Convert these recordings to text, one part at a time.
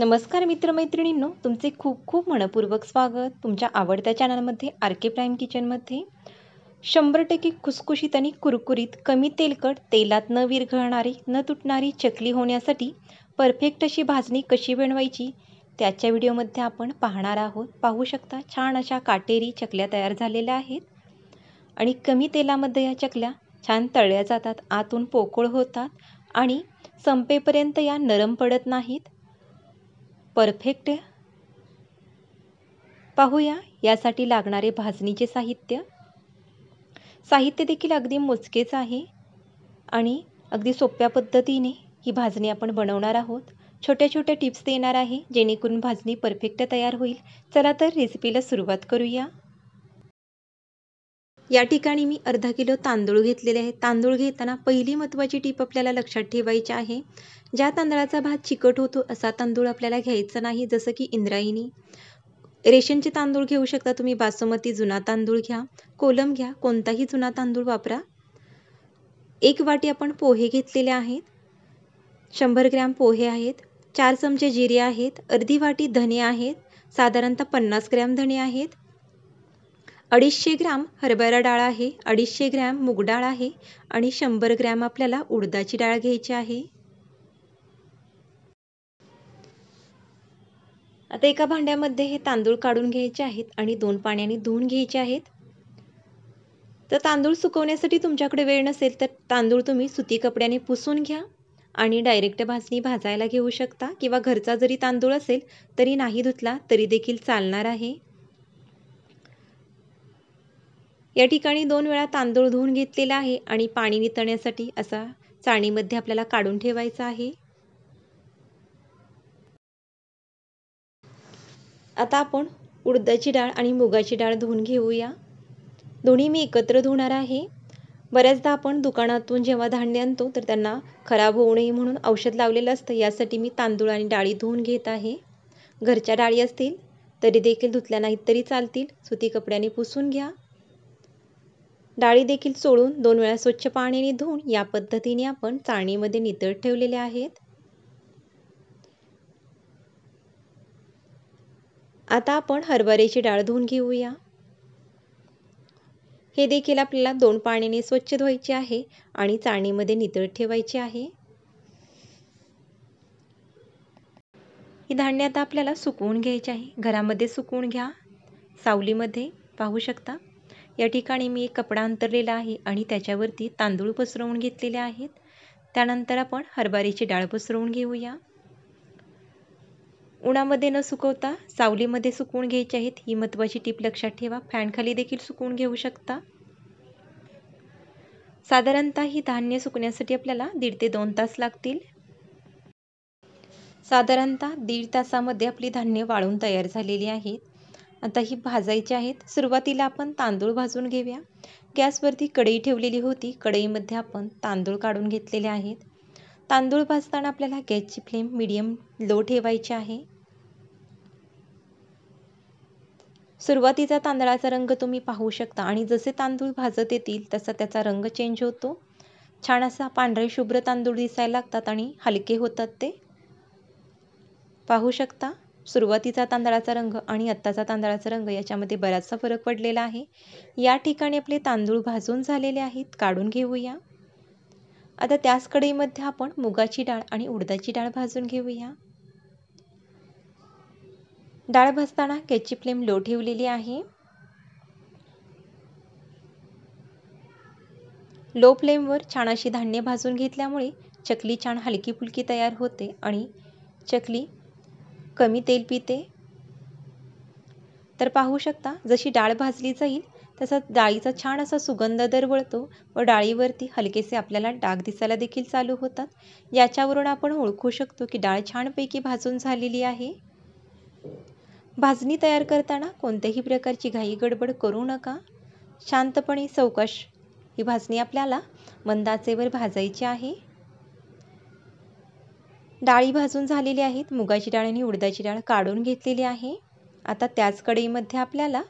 नमस्कार मित्रमैत्रिणींनो तुमचे खूप खूप मनपूर्वक स्वागत तुमच्या आवडत्या चॅनलमध्ये आर के प्राईम किचनमध्ये शंभर टक्के खुसखुशीत आणि कुरकुरीत कमी तेलकट तेलात न विरघळणारी न तुटणारी चकली होण्यासाठी परफेक्ट अशी भाजणी कशी बनवायची त्याच्या व्हिडिओमध्ये आपण पाहणार आहोत पाहू शकता छान अशा काटेरी चकल्या तयार झालेल्या आहेत आणि कमी तेलामध्ये या चकल्या छान तळल्या जातात आतून पोकळ होतात आणि संपेपर्यंत या नरम पडत नाहीत परफेक्ट पाहूया यासाठी लागणारे भाजणीचे साहित्य साहित्य देखील अगदी मोजकेच आहे आणि अगदी सोप्या पद्धतीने ही भाजणी आपण बनवणार आहोत छोट्या छोट्या टिप्स देणार आहे जेणेकरून भाजणी परफेक्ट तयार होईल चला तर रेसिपीला सुरुवात करूया या ठिकाणी मी अर्धा किलो तांदूळ घेतलेले आहे तांदूळ घेताना पहिली महत्त्वाची टीप आपल्याला लक्षात ठेवायची आहे ज्या तांदळाचा भात चिकट होतो असा तांदूळ आपल्याला घ्यायचा नाही जसं की इंद्रायणी रेशनचे तांदूळ घेऊ शकता तुम्ही बासमती जुना तांदूळ घ्या कोलम घ्या कोणताही जुना तांदूळ वापरा एक वाटी आपण पोहे घेतलेले आहेत शंभर ग्रॅम पोहे आहेत चार चमचे जिरे आहेत अर्धी वाटी धणे आहेत साधारणतः पन्नास ग्रॅम धणे आहेत अडीचशे ग्रॅम हरभरा डाळ आहे अडीचशे ग्रॅम डाळ आहे आणि शंभर ग्रॅम आपल्याला उडदाची डाळ घ्यायची आहे आता एका भांड्यामध्ये हे तांदूळ काढून घ्यायचे आहेत आणि दोन पाण्याने धुवून घ्यायचे आहेत तर तांदूळ सुकवण्यासाठी तुमच्याकडे वेळ नसेल तर तांदूळ तुम्ही सुती कपड्याने पुसून घ्या आणि डायरेक्ट भाजणी भाजायला घेऊ शकता किंवा घरचा जरी तांदूळ असेल तरी नाही धुतला तरी देखील चालणार आहे या ठिकाणी दोन वेळा तांदूळ धुवून घेतलेला आहे आणि पाणी वितळण्यासाठी असा चाणीमध्ये आपल्याला काढून ठेवायचा आहे आता आपण उडदाची डाळ आणि मुगाची डाळ धुवून घेऊया दोन्ही मी एकत्र धुणार आहे बऱ्याचदा आपण दुकानातून जेव्हा धान्य आणतो तर त्यांना खराब होऊ नये म्हणून औषध लावलेलं असतं यासाठी मी तांदूळ आणि डाळी धुवून घेत आहे घरच्या डाळी असतील तरी देखील धुतल्या नाहीत तरी चालतील सुती कपड्याने पुसून घ्या डाळी देखील चोळून दोन वेळा स्वच्छ पाण्याने धुवून या पद्धतीने आपण चाळणीमध्ये नितळ ठेवलेले आहेत आता आपण हरभऱ्याची डाळ धुवून घेऊया हे देखील आपल्याला दोन पाण्याने स्वच्छ धुवायचे आहे आणि चाळणीमध्ये नितळ ठेवायचे आहे ही धान्य आता आपल्याला सुकवून घ्यायची आहे घरामध्ये सुकवून घ्या सावलीमध्ये पाहू शकता या ठिकाणी मी एक कपडा अंतरलेला आहे आणि त्याच्यावरती तांदूळ पसरवून घेतलेले आहेत त्यानंतर आपण हरभऱ्याची डाळ पसरवून घेऊया उन्हामध्ये न सुकवता सावलीमध्ये सुकवून घ्यायची आहेत ही महत्त्वाची टीप लक्षात ठेवा फॅनखाली देखील सुकवून घेऊ शकता साधारणतः ही धान्य सुकण्यासाठी आपल्याला दीड ते दोन तास लागतील साधारणतः दीड तासामध्ये आपली धान्य वाळून तयार झालेली आहेत आता ही भाजायची आहेत सुरुवातीला आपण तांदूळ भाजून घेऊया गॅसवरती कढई ठेवलेली होती कढईमध्ये आपण तांदूळ काढून घेतलेले आहेत तांदूळ भाजताना आपल्याला गॅसची फ्लेम मिडियम लो ठेवायची आहे सुरुवातीचा तांदळाचा रंग तुम्ही पाहू शकता आणि जसे तांदूळ भाजत येतील तसा त्याचा रंग चेंज होतो छान असा पांढरे शुभ्र तांदूळ दिसायला लागतात आणि हलके होतात ते पाहू शकता सुरुवातीचा तांदळाचा रंग आणि आत्ताचा तांदळाचा रंग याच्यामध्ये बराचसा फरक पडलेला आहे या ठिकाणी आपले तांदूळ भाजून झालेले आहेत काढून घेऊया आता त्याच कढईमध्ये आपण मुगाची डाळ आणि उडदाची डाळ भाजून घेऊया डाळ भाजताना गॅसची फ्लेम लो ठेवलेली आहे लो फ्लेमवर छान अशी धान्य भाजून घेतल्यामुळे चकली छान हलकी फुलकी तयार होते आणि चकली कमी तेल पिते तर पाहू शकता जशी डाळ भाजली जाईल तसा डाळीचा छान असा सुगंध दरवळतो व डाळीवरती हलकेसे आपल्याला डाग दिसायला देखील चालू होतात याच्यावरून आपण ओळखू शकतो की डाळ छानपैकी भाजून झालेली आहे भाजणी तयार करताना कोणत्याही प्रकारची घाई गडबड करू नका शांतपणे चौकश ही भाजणी आपल्याला मंदाचेवर भाजायची आहे डाळी भाजून झालेली आहेत मुगाची डाळ आणि उडदाची डाळ काढून घेतलेली आहे आता त्याच कढईमध्ये आपल्याला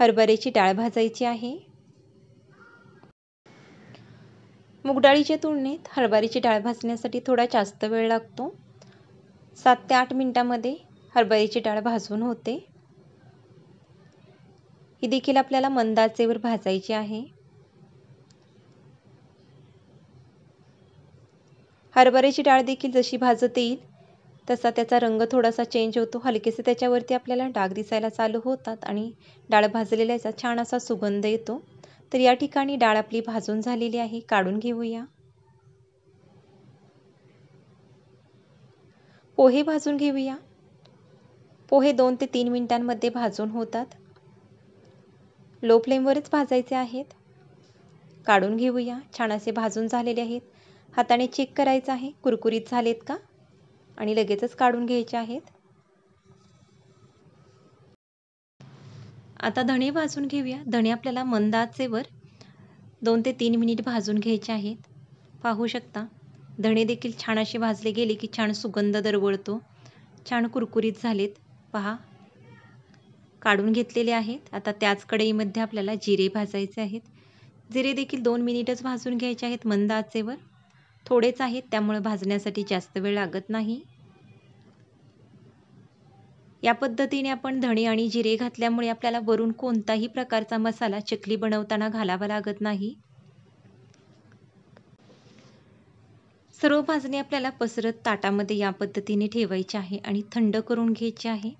हरभऱ्याची डाळ भाजायची आहे मुगडाळीच्या तुलनेत हरभऱ्याची डाळ भाजण्यासाठी थोडा जास्त वेळ लागतो सात ते आठ मिनटामध्ये हरभऱ्याची डाळ भाजून होते ही देखील आपल्याला मंदाचेवर भाजायची आहे हरभऱ्याची डाळ देखील जशी भाजत येईल तसा त्याचा रंग थोडासा चेंज होतो हलकेसे त्याच्यावरती आपल्याला डाग दिसायला चालू होतात आणि डाळ भाजलेल्याचा छान असा सुगंध येतो तर या ठिकाणी डाळ आपली भाजून झालेली आहे काढून घेऊया पोहे भाजून घेऊया पोहे दोन ते तीन मिनिटांमध्ये भाजून होतात लो फ्लेमवरच भाजायचे आहेत काढून घेऊया छान असे भाजून झालेले आहेत हाताने चेक करायचं आहे कुरकुरीत झालेत का आणि लगेचच काढून घ्यायचे आहेत आता धणे भाजून घेऊया धणे आपल्याला मंदाचेवर दोन ते तीन मिनिट भाजून घ्यायचे आहेत पाहू शकता धणे देखील छान असे भाजले गेले की छान सुगंध दरवळतो छान कुरकुरीत झालेत पहा काढून घेतलेले आहेत आता त्याच कढईमध्ये आपल्याला जिरे भाजायचे आहेत जिरे देखील दोन मिनिटच भाजून घ्यायचे आहेत मंद आचेवर थोडेच आहेत त्यामुळे भाजण्यासाठी जास्त वेळ लागत नाही या पद्धतीने आपण धणे आणि जिरे घातल्यामुळे आपल्याला वरून कोणताही प्रकारचा मसाला चकली बनवताना घालावा लागत नाही सर्व भाजणी आपल्याला पसरत ताटामध्ये या पद्धतीने ठेवायचे आहे आणि थंड करून घ्यायचे आहे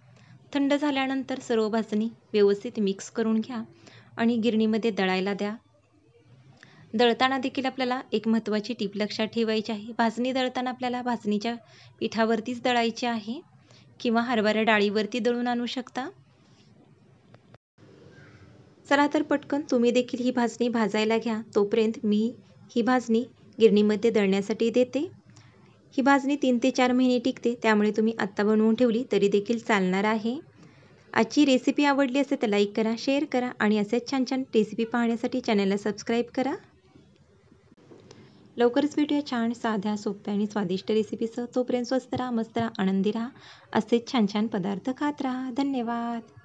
थंड झाल्यानंतर सर्व भाजणी व्यवस्थित मिक्स करून घ्या आणि गिरणीमध्ये दळायला द्या दळताना देखील आपल्याला एक महत्त्वाची टीप लक्षात ठेवायची आहे भाजणी दळताना आपल्याला भाजणीच्या पिठावरतीच दळायची आहे किंवा हरभऱ्या डाळीवरती दळून आणू शकता चला तर पटकन तुम्ही देखील ही भाजणी भाजायला घ्या तोपर्यंत मी ही भाजणी गिरणीमध्ये दळण्यासाठी देते ही भाजणी तीन ते चार महिने टिकते त्यामुळे तुम्ही आत्ता बनवून ठेवली तरी देखील चालणार आहे आजची रेसिपी आवडली असेल तर लाईक करा शेअर करा आणि असेच छान छान रेसिपी पाहण्यासाठी चॅनलला सबस्क्राईब करा लवकरच भेटूया छान साध्या सोप्या आणि स्वादिष्ट रेसिपीसह तोपर्यंत स्वस्त राहा मस्त राहा आनंदी राहा असेच छान छान पदार्थ खात राहा धन्यवाद